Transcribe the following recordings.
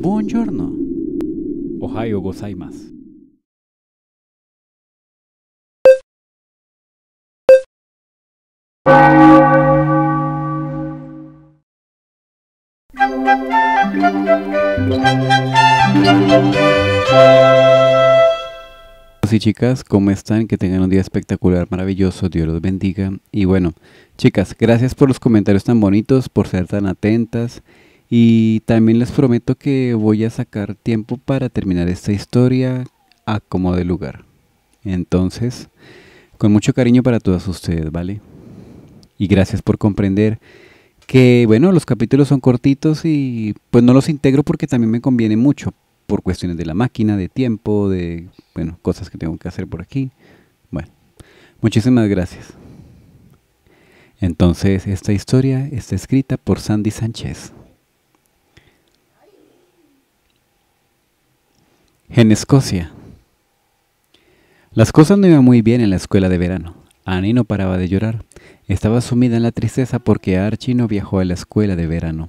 Buongiorno. Ohio gozaimasu. chicas, ¿cómo están? Que tengan un día espectacular, maravilloso, Dios los bendiga. Y bueno, chicas, gracias por los comentarios tan bonitos, por ser tan atentas. Y también les prometo que voy a sacar tiempo para terminar esta historia a como de lugar. Entonces, con mucho cariño para todas ustedes, ¿vale? Y gracias por comprender que, bueno, los capítulos son cortitos y pues no los integro porque también me conviene mucho, por cuestiones de la máquina, de tiempo, de bueno, cosas que tengo que hacer por aquí. Bueno, muchísimas gracias. Entonces, esta historia está escrita por Sandy Sánchez. En Escocia. Las cosas no iban muy bien en la escuela de verano. Annie no paraba de llorar. Estaba sumida en la tristeza porque Archie no viajó a la escuela de verano.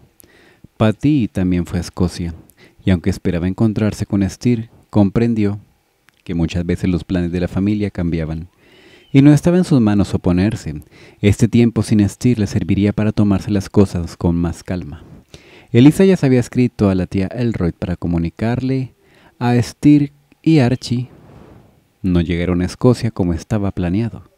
Patty también fue a Escocia y aunque esperaba encontrarse con Estir, comprendió que muchas veces los planes de la familia cambiaban. Y no estaba en sus manos oponerse. Este tiempo sin Estir le serviría para tomarse las cosas con más calma. Elisa ya se había escrito a la tía Elroy para comunicarle a Estir y Archie no llegaron a Escocia como estaba planeado.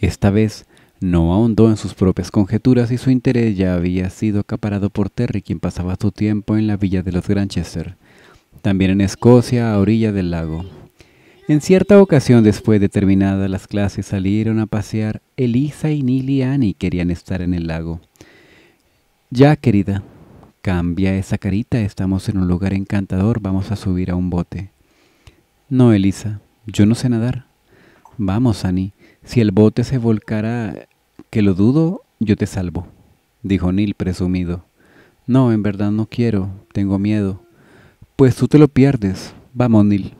Esta vez no ahondó en sus propias conjeturas y su interés ya había sido acaparado por Terry, quien pasaba su tiempo en la villa de los Granchester, también en Escocia, a orilla del lago. En cierta ocasión, después de terminadas las clases, salieron a pasear. Elisa y Nili y Annie querían estar en el lago. Ya, querida, cambia esa carita, estamos en un lugar encantador, vamos a subir a un bote. No, Elisa, yo no sé nadar. Vamos, Annie, si el bote se volcara que lo dudo, yo te salvo, dijo Neil presumido. No, en verdad no quiero, tengo miedo. Pues tú te lo pierdes. Vamos, Neil.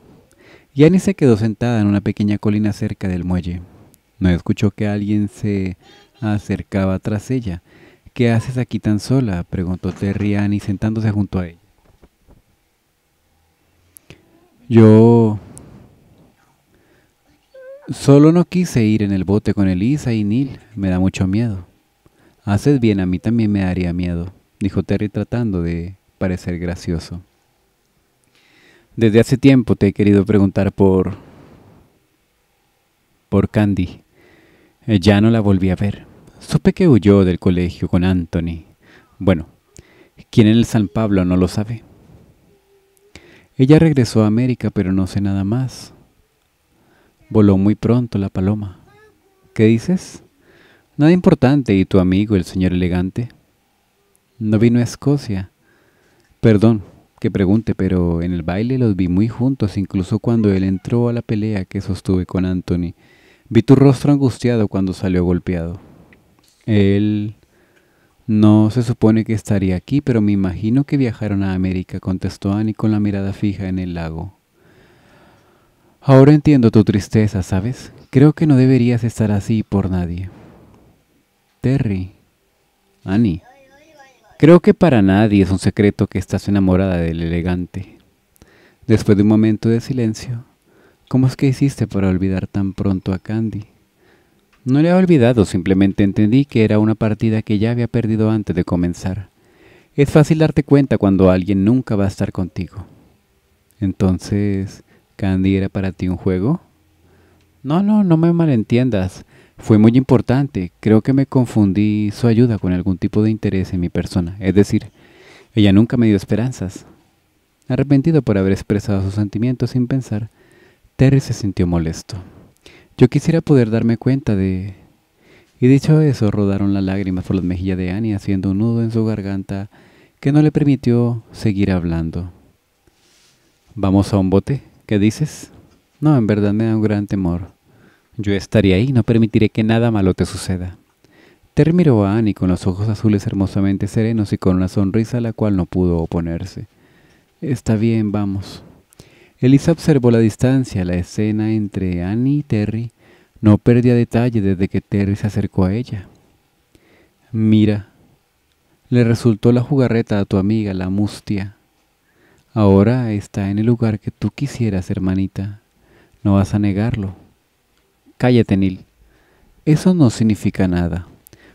Y Annie se quedó sentada en una pequeña colina cerca del muelle. No escuchó que alguien se acercaba tras ella. ¿Qué haces aquí tan sola? preguntó Terry Annie sentándose junto a ella. Yo Solo no quise ir en el bote con Elisa y Neil. Me da mucho miedo. Haces bien, a mí también me haría miedo, dijo Terry tratando de parecer gracioso. Desde hace tiempo te he querido preguntar por... por Candy. Eh, ya no la volví a ver. Supe que huyó del colegio con Anthony. Bueno, quién en el San Pablo no lo sabe. Ella regresó a América, pero no sé nada más. Voló muy pronto la paloma. ¿Qué dices? Nada importante, y tu amigo, el señor elegante. No vino a Escocia. Perdón que pregunte, pero en el baile los vi muy juntos, incluso cuando él entró a la pelea que sostuve con Anthony. Vi tu rostro angustiado cuando salió golpeado. Él no se supone que estaría aquí, pero me imagino que viajaron a América, contestó Annie con la mirada fija en el lago. Ahora entiendo tu tristeza, ¿sabes? Creo que no deberías estar así por nadie. Terry, Annie, creo que para nadie es un secreto que estás enamorada del elegante. Después de un momento de silencio, ¿cómo es que hiciste para olvidar tan pronto a Candy? No le he olvidado, simplemente entendí que era una partida que ya había perdido antes de comenzar. Es fácil darte cuenta cuando alguien nunca va a estar contigo. Entonces, Candy era para ti un juego? No, no, no me malentiendas. Fue muy importante. Creo que me confundí su ayuda con algún tipo de interés en mi persona. Es decir, ella nunca me dio esperanzas. Arrepentido por haber expresado sus sentimientos sin pensar, Terry se sintió molesto. Yo quisiera poder darme cuenta de... Y dicho eso, rodaron las lágrimas por las mejillas de Annie, haciendo un nudo en su garganta que no le permitió seguir hablando. ¿Vamos a un bote? ¿Qué dices? No, en verdad me da un gran temor. Yo estaría ahí, no permitiré que nada malo te suceda. Terry miró a Annie con los ojos azules hermosamente serenos y con una sonrisa a la cual no pudo oponerse. Está bien, vamos. Elisa observó la distancia, la escena entre Annie y Terry. No perdía detalle desde que Terry se acercó a ella. Mira, le resultó la jugarreta a tu amiga, la mustia. Ahora está en el lugar que tú quisieras, hermanita. No vas a negarlo. Cállate, Neil. Eso no significa nada.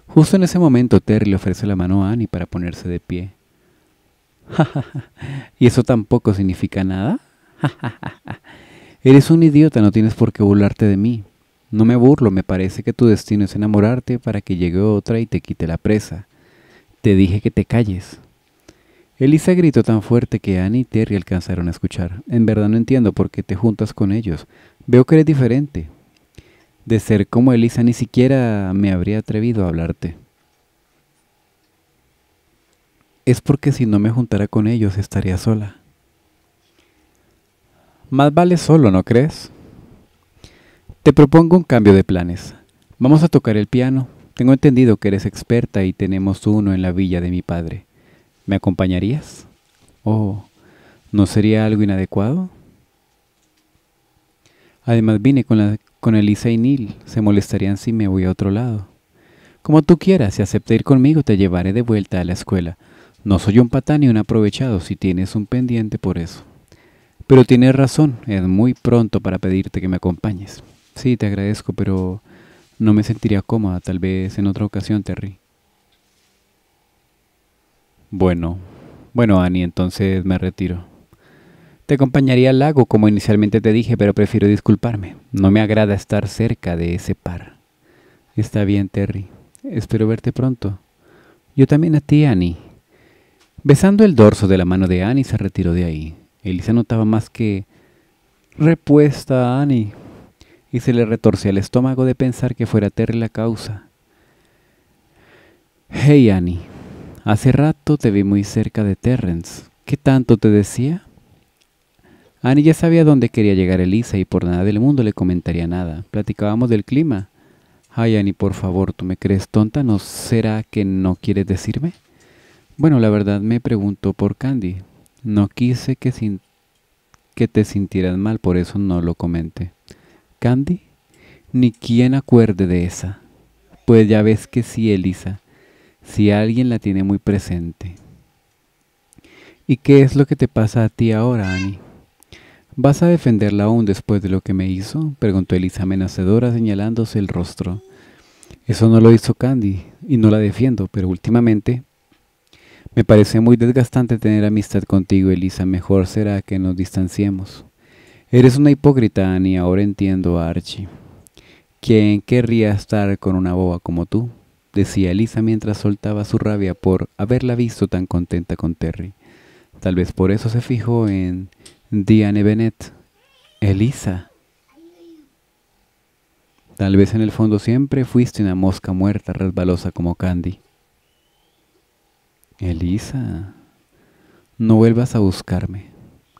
Justo en ese momento Terry le ofrece la mano a Annie para ponerse de pie. ¿Y eso tampoco significa nada? Eres un idiota, no tienes por qué burlarte de mí. No me burlo, me parece que tu destino es enamorarte para que llegue otra y te quite la presa. Te dije que te calles. Elisa gritó tan fuerte que Annie y Terry alcanzaron a escuchar. En verdad no entiendo por qué te juntas con ellos. Veo que eres diferente. De ser como Elisa ni siquiera me habría atrevido a hablarte. Es porque si no me juntara con ellos estaría sola. Más vale solo, ¿no crees? Te propongo un cambio de planes. Vamos a tocar el piano. Tengo entendido que eres experta y tenemos uno en la villa de mi padre. ¿Me acompañarías? ¿O oh, no sería algo inadecuado? Además vine con, la, con Elisa y Neil. Se molestarían si me voy a otro lado. Como tú quieras, si acepta ir conmigo, te llevaré de vuelta a la escuela. No soy un patán ni un aprovechado si tienes un pendiente por eso. Pero tienes razón, es muy pronto para pedirte que me acompañes. Sí, te agradezco, pero no me sentiría cómoda, tal vez en otra ocasión, Terry. Bueno, bueno, Annie entonces me retiro. Te acompañaría al lago, como inicialmente te dije, pero prefiero disculparme. No me agrada estar cerca de ese par. Está bien, Terry. Espero verte pronto. Yo también a ti, Annie. Besando el dorso de la mano de Annie, se retiró de ahí. Elisa notaba más que repuesta a Annie y se le retorcía el estómago de pensar que fuera Terry la causa. Hey, Annie, Hace rato te vi muy cerca de Terrence. ¿Qué tanto te decía? Annie ya sabía dónde quería llegar Elisa y por nada del mundo le comentaría nada. Platicábamos del clima. Ay, Annie, por favor, ¿tú me crees tonta? ¿No será que no quieres decirme? Bueno, la verdad me preguntó por Candy. No quise que, sin... que te sintieras mal, por eso no lo comenté. ¿Candy? Ni quien acuerde de esa. Pues ya ves que sí, Elisa si alguien la tiene muy presente. ¿Y qué es lo que te pasa a ti ahora, Annie? ¿Vas a defenderla aún después de lo que me hizo? preguntó Elisa amenazadora señalándose el rostro. Eso no lo hizo Candy y no la defiendo, pero últimamente me parece muy desgastante tener amistad contigo, Elisa. Mejor será que nos distanciemos. Eres una hipócrita, Annie. Ahora entiendo a Archie. ¿Quién querría estar con una boba como tú? decía Elisa mientras soltaba su rabia por haberla visto tan contenta con Terry. Tal vez por eso se fijó en Diane Bennett. Elisa. Tal vez en el fondo siempre fuiste una mosca muerta resbalosa como Candy. Elisa, no vuelvas a buscarme,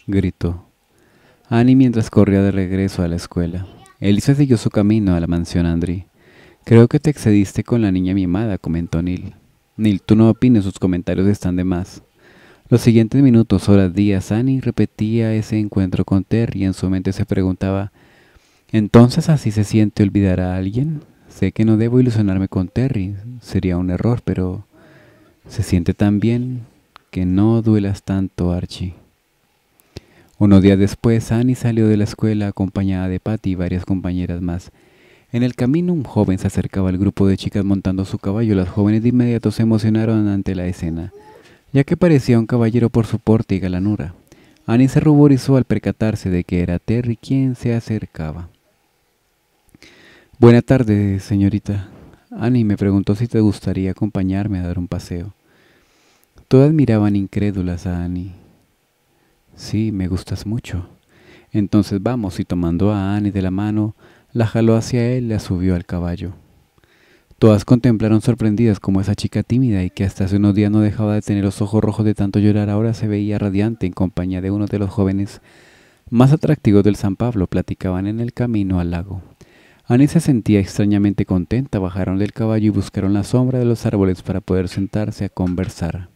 gritó. Annie mientras corría de regreso a la escuela. Elisa siguió su camino a la mansión Andri. Creo que te excediste con la niña mimada, comentó Neil. Neil, tú no opines, sus comentarios están de más. Los siguientes minutos, horas, días, Annie repetía ese encuentro con Terry y en su mente se preguntaba, ¿entonces así se siente olvidar a alguien? Sé que no debo ilusionarme con Terry, sería un error, pero se siente tan bien que no duelas tanto, Archie. Unos días después, Annie salió de la escuela acompañada de Patty y varias compañeras más. En el camino un joven se acercaba al grupo de chicas montando su caballo. Las jóvenes de inmediato se emocionaron ante la escena, ya que parecía un caballero por su porte y galanura. Annie se ruborizó al percatarse de que era Terry quien se acercaba. Buena tarde, señorita. Annie me preguntó si te gustaría acompañarme a dar un paseo. Todas miraban incrédulas a Annie. Sí, me gustas mucho. Entonces vamos, y tomando a Annie de la mano, la jaló hacia él y la subió al caballo. Todas contemplaron sorprendidas como esa chica tímida y que hasta hace unos días no dejaba de tener los ojos rojos de tanto llorar ahora se veía radiante en compañía de uno de los jóvenes más atractivos del San Pablo. Platicaban en el camino al lago. Ani se sentía extrañamente contenta. Bajaron del caballo y buscaron la sombra de los árboles para poder sentarse a conversar.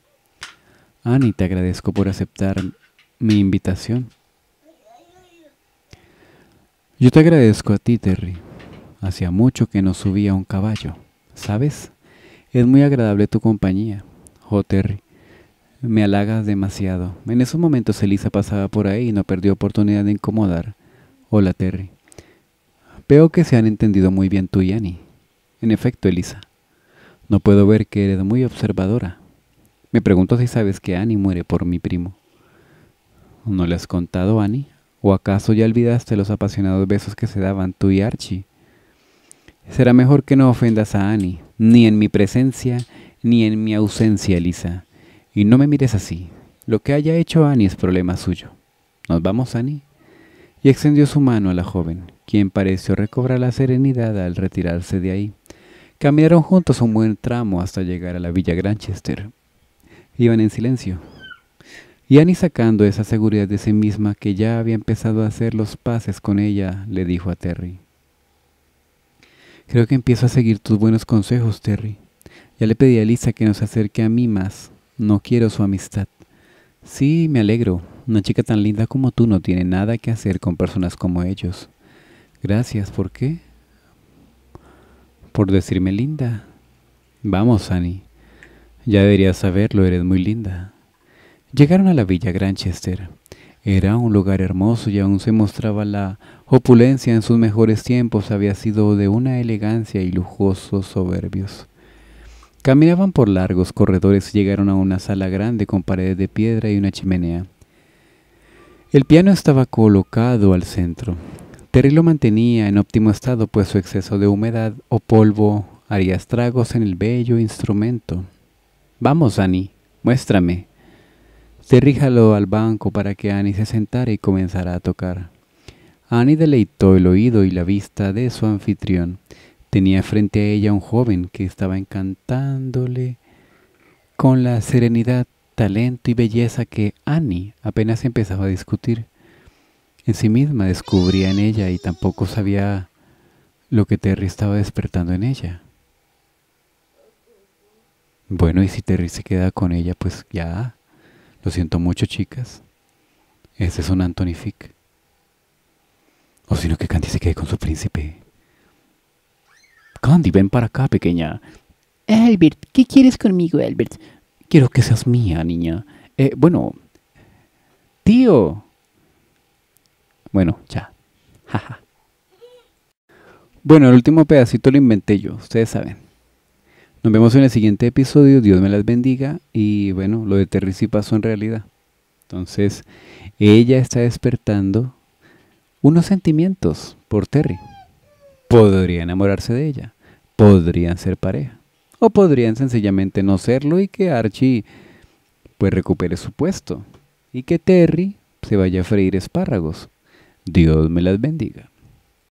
Ani, te agradezco por aceptar mi invitación. Yo te agradezco a ti, Terry. Hacía mucho que no subía un caballo. ¿Sabes? Es muy agradable tu compañía. Oh, Terry, me halagas demasiado. En esos momentos Elisa pasaba por ahí y no perdió oportunidad de incomodar. Hola, Terry. Veo que se han entendido muy bien tú y Annie. En efecto, Elisa. No puedo ver que eres muy observadora. Me pregunto si sabes que Annie muere por mi primo. ¿No le has contado, Annie? ¿O acaso ya olvidaste los apasionados besos que se daban tú y Archie? Será mejor que no ofendas a Annie, ni en mi presencia, ni en mi ausencia, Elisa. Y no me mires así. Lo que haya hecho Annie es problema suyo. ¿Nos vamos, Annie? Y extendió su mano a la joven, quien pareció recobrar la serenidad al retirarse de ahí. Caminaron juntos un buen tramo hasta llegar a la villa Granchester. Iban en silencio, y Annie sacando esa seguridad de sí misma que ya había empezado a hacer los pases con ella, le dijo a Terry. Creo que empiezo a seguir tus buenos consejos, Terry. Ya le pedí a Lisa que nos acerque a mí más. No quiero su amistad. Sí, me alegro. Una chica tan linda como tú no tiene nada que hacer con personas como ellos. Gracias, ¿por qué? Por decirme linda. Vamos, Annie. Ya deberías saberlo, eres muy linda. Llegaron a la villa Granchester. Era un lugar hermoso y aún se mostraba la opulencia en sus mejores tiempos, había sido de una elegancia y lujosos soberbios. Caminaban por largos corredores y llegaron a una sala grande con paredes de piedra y una chimenea. El piano estaba colocado al centro. Terry lo mantenía en óptimo estado, pues su exceso de humedad o polvo haría estragos en el bello instrumento. Vamos, Annie, muéstrame, jaló al banco para que Annie se sentara y comenzara a tocar. Annie deleitó el oído y la vista de su anfitrión. Tenía frente a ella un joven que estaba encantándole con la serenidad, talento y belleza que Annie apenas empezaba a discutir. En sí misma descubría en ella y tampoco sabía lo que Terry estaba despertando en ella. Bueno, y si Terry se queda con ella, pues ya, lo siento mucho, chicas. Ese es un Anthony Fick. O sino que Candy se quede con su príncipe. Candy, ven para acá, pequeña. Albert, ¿qué quieres conmigo, Albert? Quiero que seas mía, niña. Eh, bueno, tío. Bueno, ya. Jaja. bueno, el último pedacito lo inventé yo, ustedes saben. Nos vemos en el siguiente episodio. Dios me las bendiga. Y bueno, lo de Terry sí pasó en realidad. Entonces, ella está despertando unos sentimientos por Terry. Podría enamorarse de ella. Podrían ser pareja. O podrían sencillamente no serlo y que Archie pues recupere su puesto. Y que Terry se vaya a freír espárragos. Dios me las bendiga.